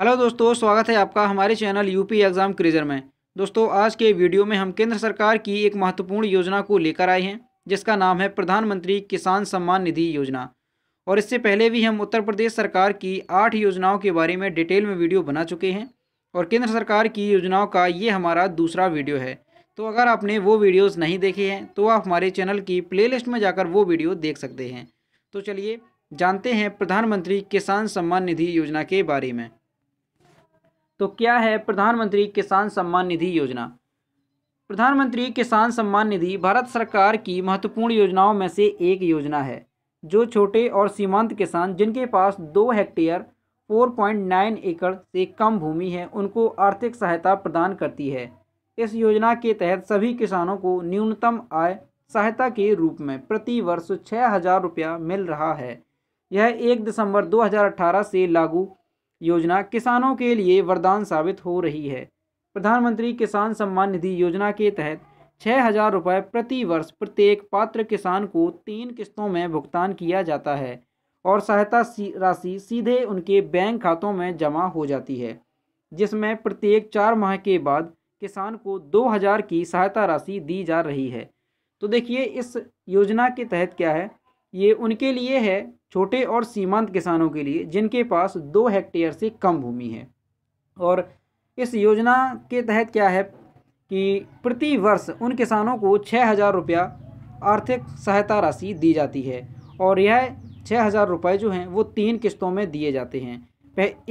hello दोस्तों स्वागत है आपका हमारे चैनल यूपी एग्ज़ाम क्रीजर में दोस्तों आज के वीडियो में हम केंद्र सरकार की एक महत्वपूर्ण योजना को लेकर आए हैं जिसका नाम है प्रधानमंत्री किसान सम्मान निधि योजना और इससे पहले भी हम उत्तर प्रदेश सरकार की आठ योजनाओं के बारे में डिटेल में वीडियो बना चुके हैं और केंद्र सरकार की योजनाओं का ये हमारा दूसरा वीडियो है तो अगर आपने वो वीडियोज़ नहीं देखे हैं तो आप हमारे चैनल की प्ले में जाकर वो वीडियो देख सकते हैं तो चलिए जानते हैं प्रधानमंत्री किसान सम्मान निधि योजना के बारे में तो क्या है प्रधानमंत्री किसान सम्मान निधि योजना प्रधानमंत्री किसान सम्मान निधि भारत सरकार की महत्वपूर्ण योजनाओं में से एक योजना है जो छोटे और सीमांत किसान जिनके पास दो हेक्टेयर 4.9 एकड़ से कम भूमि है उनको आर्थिक सहायता प्रदान करती है इस योजना के तहत सभी किसानों को न्यूनतम आय सहायता के रूप में प्रति वर्ष छः हज़ार रुपया मिल रहा है यह एक दिसंबर 2018 से लागू योजना किसानों के लिए वरदान साबित हो रही है प्रधानमंत्री किसान सम्मान निधि योजना के तहत छः हज़ार रुपये प्रति वर्ष प्रत्येक पात्र किसान को तीन किस्तों में भुगतान किया जाता है और सहायता राशि सीधे उनके बैंक खातों में जमा हो जाती है जिसमें प्रत्येक चार माह के बाद किसान को दो हज़ार की सहायता राशि दी जा रही है तो देखिए इस योजना के तहत क्या है ये उनके लिए है छोटे और सीमांत किसानों के लिए जिनके पास दो हेक्टेयर से कम भूमि है और इस योजना के तहत क्या है कि प्रति वर्ष उन किसानों को छः हज़ार रुपया आर्थिक सहायता राशि दी जाती है और यह छः हज़ार रुपये जो हैं वो तीन किस्तों में दिए जाते हैं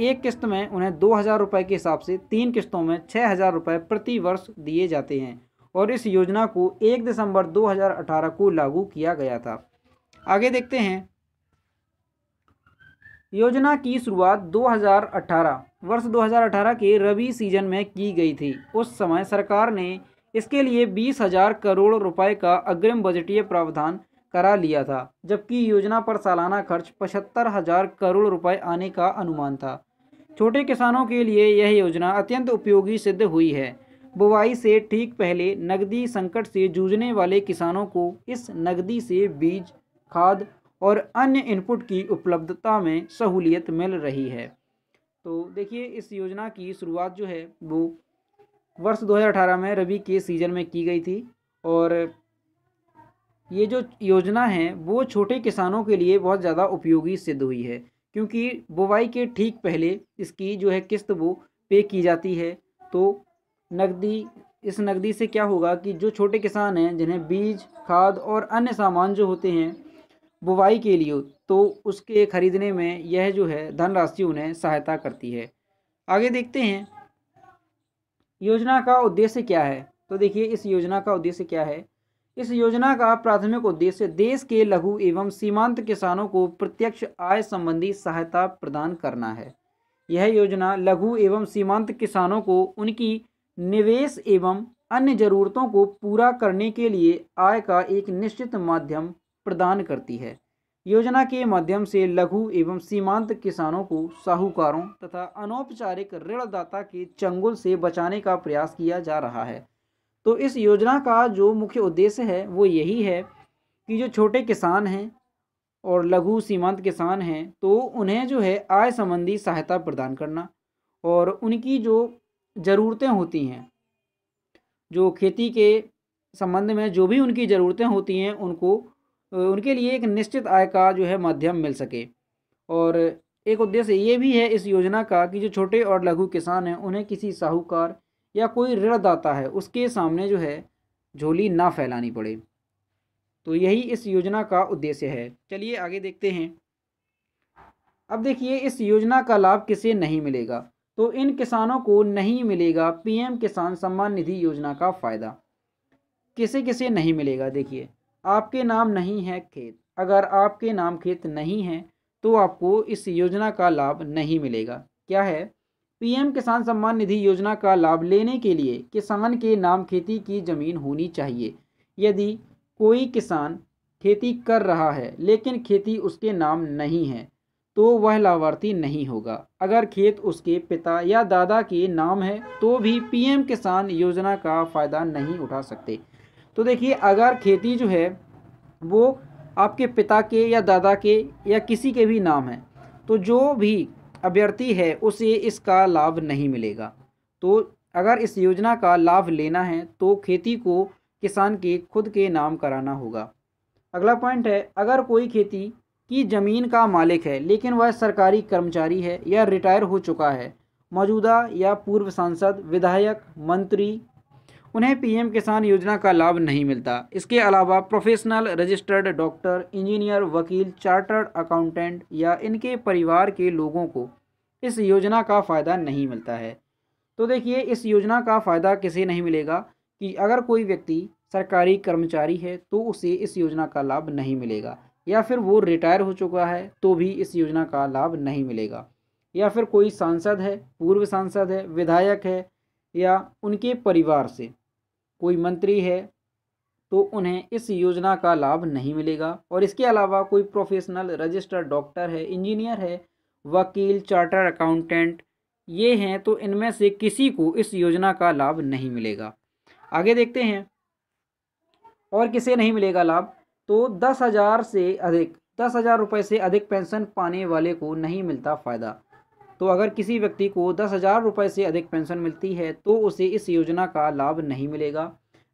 एक किस्त में उन्हें दो हज़ार रुपये के हिसाब से तीन किस्तों में छः हज़ार रुपये प्रति वर्ष दिए जाते हैं और इस योजना को एक दिसंबर 2018 को लागू किया गया था आगे देखते हैं योजना की शुरुआत 2018 वर्ष 2018 के रबी सीजन में की गई थी उस समय सरकार ने इसके लिए बीस हजार करोड़ रुपए का अग्रिम बजटीय प्रावधान करा लिया था जबकि योजना पर सालाना खर्च पचहत्तर हजार करोड़ रुपए आने का अनुमान था छोटे किसानों के लिए यह योजना अत्यंत उपयोगी सिद्ध हुई है बुवाई से ठीक पहले नकदी संकट से जूझने वाले किसानों को इस नकदी से बीज खाद और अन्य इनपुट की उपलब्धता में सहूलियत मिल रही है तो देखिए इस योजना की शुरुआत जो है वो वर्ष 2018 में रबी के सीजन में की गई थी और ये जो योजना है वो छोटे किसानों के लिए बहुत ज़्यादा उपयोगी सिद्ध हुई है क्योंकि बुवाई के ठीक पहले इसकी जो है किस्त वो पे की जाती है तो नकदी इस नकदी से क्या होगा कि जो छोटे किसान हैं जिन्हें बीज खाद और अन्य सामान जो होते हैं बुवाई के लिए तो उसके खरीदने में यह जो है धनराशि उन्हें सहायता करती है आगे देखते हैं योजना का उद्देश्य क्या है तो देखिए इस योजना का उद्देश्य क्या है इस योजना का प्राथमिक उद्देश्य देश के लघु एवं सीमांत किसानों को प्रत्यक्ष आय संबंधी सहायता प्रदान करना है यह योजना लघु एवं सीमांत किसानों को उनकी निवेश एवं अन्य जरूरतों को पूरा करने के लिए आय का एक निश्चित माध्यम प्रदान करती है योजना के माध्यम से लघु एवं सीमांत किसानों को साहूकारों तथा अनौपचारिक ऋणदाता के चंगुल से बचाने का प्रयास किया जा रहा है तो इस योजना का जो मुख्य उद्देश्य है वो यही है कि जो छोटे किसान हैं और लघु सीमांत किसान हैं तो उन्हें जो है आय संबंधी सहायता प्रदान करना और उनकी जो ज़रूरतें होती हैं जो खेती के संबंध में जो भी उनकी ज़रूरतें होती हैं उनको उनके लिए एक निश्चित आय का जो है माध्यम मिल सके और एक उद्देश्य ये भी है इस योजना का कि जो छोटे और लघु किसान हैं उन्हें किसी साहूकार या कोई ऋणदाता है उसके सामने जो है झोली ना फैलानी पड़े तो यही इस योजना का उद्देश्य है चलिए आगे देखते हैं अब देखिए इस योजना का लाभ किसे नहीं मिलेगा तो इन किसानों को नहीं मिलेगा पीएम किसान सम्मान निधि योजना का फ़ायदा किसे किसे नहीं मिलेगा देखिए आपके नाम नहीं है खेत अगर आपके नाम खेत नहीं है तो आपको इस योजना का लाभ नहीं मिलेगा क्या है पीएम किसान सम्मान निधि योजना का लाभ लेने के लिए किसान के नाम खेती की ज़मीन होनी चाहिए यदि कोई किसान खेती कर रहा है लेकिन खेती उसके नाम नहीं है तो वह लाभार्थी नहीं होगा अगर खेत उसके पिता या दादा के नाम है तो भी पीएम किसान योजना का फ़ायदा नहीं उठा सकते तो देखिए अगर खेती जो है वो आपके पिता के या दादा के या किसी के भी नाम है तो जो भी अभ्यर्थी है उसे इसका लाभ नहीं मिलेगा तो अगर इस योजना का लाभ लेना है तो खेती को किसान के खुद के नाम कराना होगा अगला पॉइंट है अगर कोई खेती की ज़मीन का मालिक है लेकिन वह सरकारी कर्मचारी है या रिटायर हो चुका है मौजूदा या पूर्व सांसद विधायक मंत्री उन्हें पीएम किसान योजना का लाभ नहीं मिलता इसके अलावा प्रोफेशनल रजिस्टर्ड डॉक्टर इंजीनियर वकील चार्टर्ड अकाउंटेंट या इनके परिवार के लोगों को इस योजना का फ़ायदा नहीं मिलता है तो देखिए इस योजना का फ़ायदा किसे नहीं मिलेगा कि अगर कोई व्यक्ति सरकारी कर्मचारी है तो उसे इस योजना का लाभ नहीं मिलेगा या फिर वो रिटायर हो चुका है तो भी इस योजना का लाभ नहीं मिलेगा या फिर कोई सांसद है पूर्व सांसद है विधायक है या उनके परिवार से कोई मंत्री है तो उन्हें इस योजना का लाभ नहीं मिलेगा और इसके अलावा कोई प्रोफेशनल रजिस्टर्ड डॉक्टर है इंजीनियर है वकील चार्टर अकाउंटेंट ये हैं तो इनमें से किसी को इस योजना का लाभ नहीं मिलेगा आगे देखते हैं और किसे नहीं मिलेगा लाभ तो दस हज़ार से अधिक दस हज़ार रुपये से अधिक पेंशन पाने वाले को नहीं मिलता फ़ायदा तो अगर किसी व्यक्ति को दस हज़ार रुपये से अधिक पेंशन मिलती है तो उसे इस योजना का लाभ नहीं मिलेगा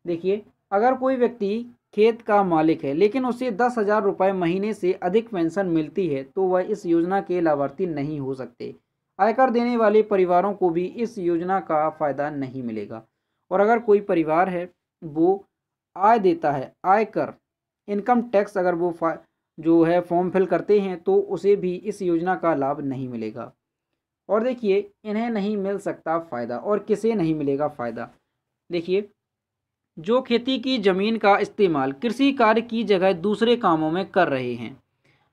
देखिए अगर कोई व्यक्ति खेत का मालिक है लेकिन उसे दस हज़ार रुपये महीने से अधिक पेंशन मिलती है तो वह इस योजना के लाभार्थी नहीं हो सकते आयकर देने वाले परिवारों को भी इस योजना का फ़ायदा नहीं मिलेगा और अगर कोई परिवार है वो आय देता है आयकर इनकम टैक्स अगर वो जो है फॉर्म फिल करते हैं तो उसे भी इस योजना का लाभ नहीं मिलेगा और देखिए इन्हें नहीं मिल सकता फ़ायदा और किसे नहीं मिलेगा फ़ायदा देखिए जो खेती की ज़मीन का इस्तेमाल कृषि कार्य की जगह दूसरे कामों में कर रहे हैं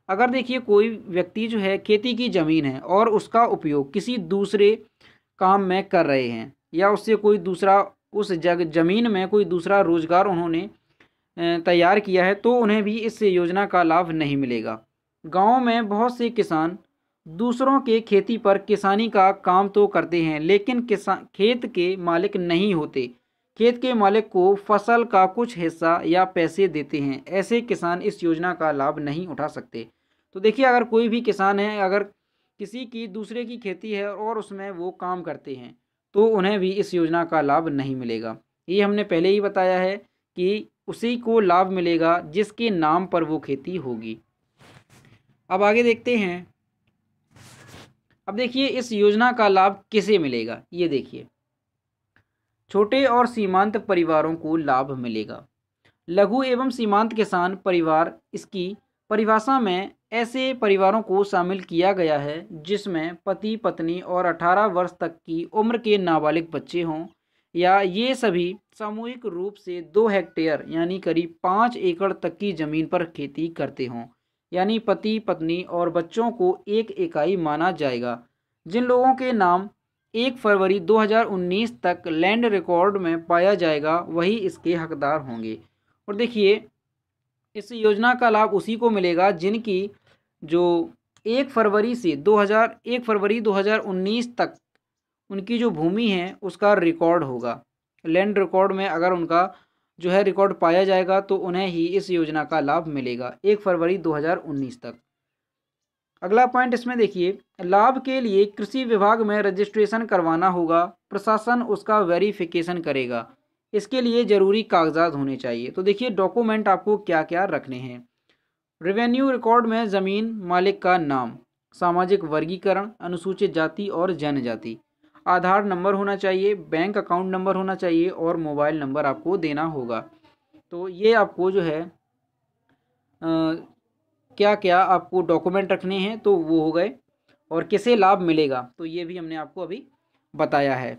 अगर देखिए कोई व्यक्ति जो है खेती की ज़मीन है और उसका उपयोग किसी दूसरे काम में कर रहे हैं या उससे कोई दूसरा उस जग ज़मीन में कोई दूसरा रोज़गार उन्होंने तैयार किया है तो उन्हें भी इस योजना का लाभ नहीं मिलेगा गाँव में बहुत से किसान दूसरों के खेती पर किसानी का काम तो करते हैं लेकिन किसान खेत के मालिक नहीं होते खेत के मालिक को फसल का कुछ हिस्सा या पैसे देते हैं ऐसे किसान इस योजना का लाभ नहीं उठा सकते तो देखिए अगर कोई भी किसान है अगर किसी की दूसरे की खेती है और उसमें वो काम करते हैं तो उन्हें भी इस योजना का लाभ नहीं मिलेगा ये हमने पहले ही बताया है कि उसी को लाभ मिलेगा जिसके नाम पर वो खेती होगी अब आगे देखते हैं अब देखिए इस योजना का लाभ किसे मिलेगा ये देखिए छोटे और सीमांत परिवारों को लाभ मिलेगा लघु एवं सीमांत किसान परिवार इसकी परिभाषा में ऐसे परिवारों को शामिल किया गया है जिसमें पति पत्नी और 18 वर्ष तक की उम्र के नाबालिग बच्चे हों या ये सभी सामूहिक रूप से दो हेक्टेयर यानी करीब पाँच एकड़ तक की ज़मीन पर खेती करते हों यानी पति पत्नी और बच्चों को एक इकाई माना जाएगा जिन लोगों के नाम एक फरवरी 2019 तक लैंड रिकॉर्ड में पाया जाएगा वही इसके हकदार होंगे और देखिए इस योजना का लाभ उसी को मिलेगा जिनकी जो एक फरवरी से 2001 एक फरवरी 2019 तक उनकी जो भूमि है उसका रिकॉर्ड होगा लैंड रिकॉर्ड में अगर उनका जो है रिकॉर्ड पाया जाएगा तो उन्हें ही इस योजना का लाभ मिलेगा एक फरवरी 2019 तक अगला पॉइंट इसमें देखिए लाभ के लिए कृषि विभाग में रजिस्ट्रेशन करवाना होगा प्रशासन उसका वेरिफिकेशन करेगा इसके लिए ज़रूरी कागजात होने चाहिए तो देखिए डॉक्यूमेंट आपको क्या क्या रखने हैं रेवेन्यू रिकॉर्ड में ज़मीन मालिक का नाम सामाजिक वर्गीकरण अनुसूचित जाति और जनजाति आधार नंबर होना चाहिए बैंक अकाउंट नंबर होना चाहिए और मोबाइल नंबर आपको देना होगा तो ये आपको जो है आ, क्या क्या आपको डॉक्यूमेंट रखने हैं तो वो हो गए और किसे लाभ मिलेगा तो ये भी हमने आपको अभी बताया है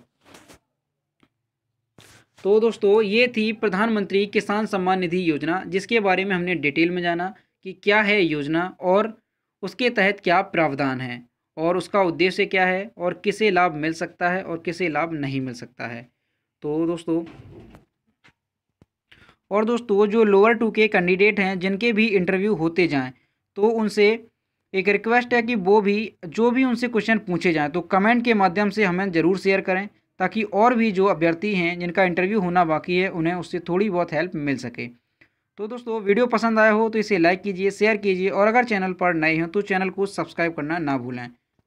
तो दोस्तों ये थी प्रधानमंत्री किसान सम्मान निधि योजना जिसके बारे में हमने डिटेल में जाना कि क्या है योजना और उसके तहत क्या प्रावधान है और उसका उद्देश्य क्या है और किसे लाभ मिल सकता है और किसे लाभ नहीं मिल सकता है तो दोस्तों और दोस्तों जो लोअर टू के कैंडिडेट हैं जिनके भी इंटरव्यू होते जाएं तो उनसे एक रिक्वेस्ट है कि वो भी जो भी उनसे क्वेश्चन पूछे जाएं तो कमेंट के माध्यम से हमें ज़रूर शेयर करें ताकि और भी जो अभ्यर्थी हैं जिनका इंटरव्यू होना बाकी है उन्हें उससे थोड़ी बहुत हेल्प मिल सके तो दोस्तों वीडियो पसंद आया हो तो इसे लाइक कीजिए शेयर कीजिए और अगर चैनल पर नए हों तो चैनल को सब्सक्राइब करना ना भूलें